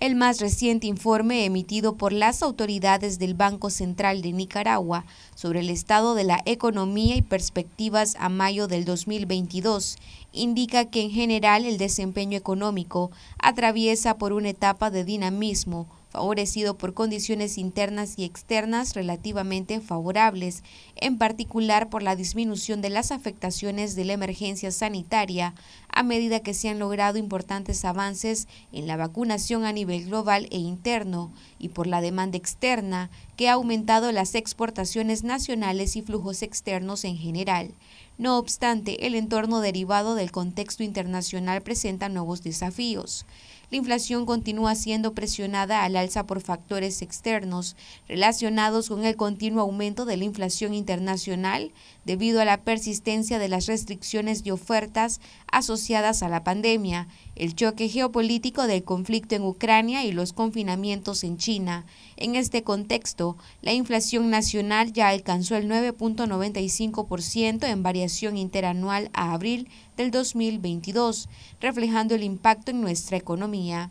El más reciente informe emitido por las autoridades del Banco Central de Nicaragua sobre el estado de la economía y perspectivas a mayo del 2022 indica que en general el desempeño económico atraviesa por una etapa de dinamismo favorecido por condiciones internas y externas relativamente favorables, en particular por la disminución de las afectaciones de la emergencia sanitaria, a medida que se han logrado importantes avances en la vacunación a nivel global e interno y por la demanda externa que ha aumentado las exportaciones nacionales y flujos externos en general. No obstante, el entorno derivado del contexto internacional presenta nuevos desafíos. La inflación continúa siendo presionada al alza por factores externos relacionados con el continuo aumento de la inflación internacional debido a la persistencia de las restricciones de ofertas asociadas asociadas a la pandemia, el choque geopolítico del conflicto en Ucrania y los confinamientos en China. En este contexto, la inflación nacional ya alcanzó el 9.95% en variación interanual a abril del 2022, reflejando el impacto en nuestra economía.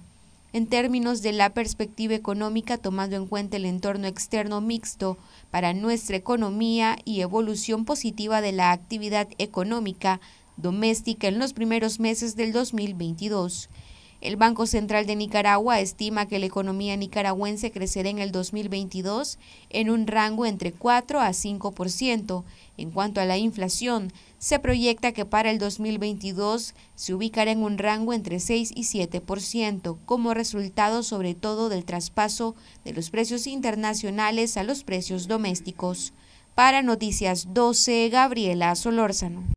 En términos de la perspectiva económica, tomando en cuenta el entorno externo mixto para nuestra economía y evolución positiva de la actividad económica, doméstica en los primeros meses del 2022. El Banco Central de Nicaragua estima que la economía nicaragüense crecerá en el 2022 en un rango entre 4 a 5%. En cuanto a la inflación, se proyecta que para el 2022 se ubicará en un rango entre 6 y 7%, como resultado sobre todo del traspaso de los precios internacionales a los precios domésticos. Para Noticias 12, Gabriela Solórzano.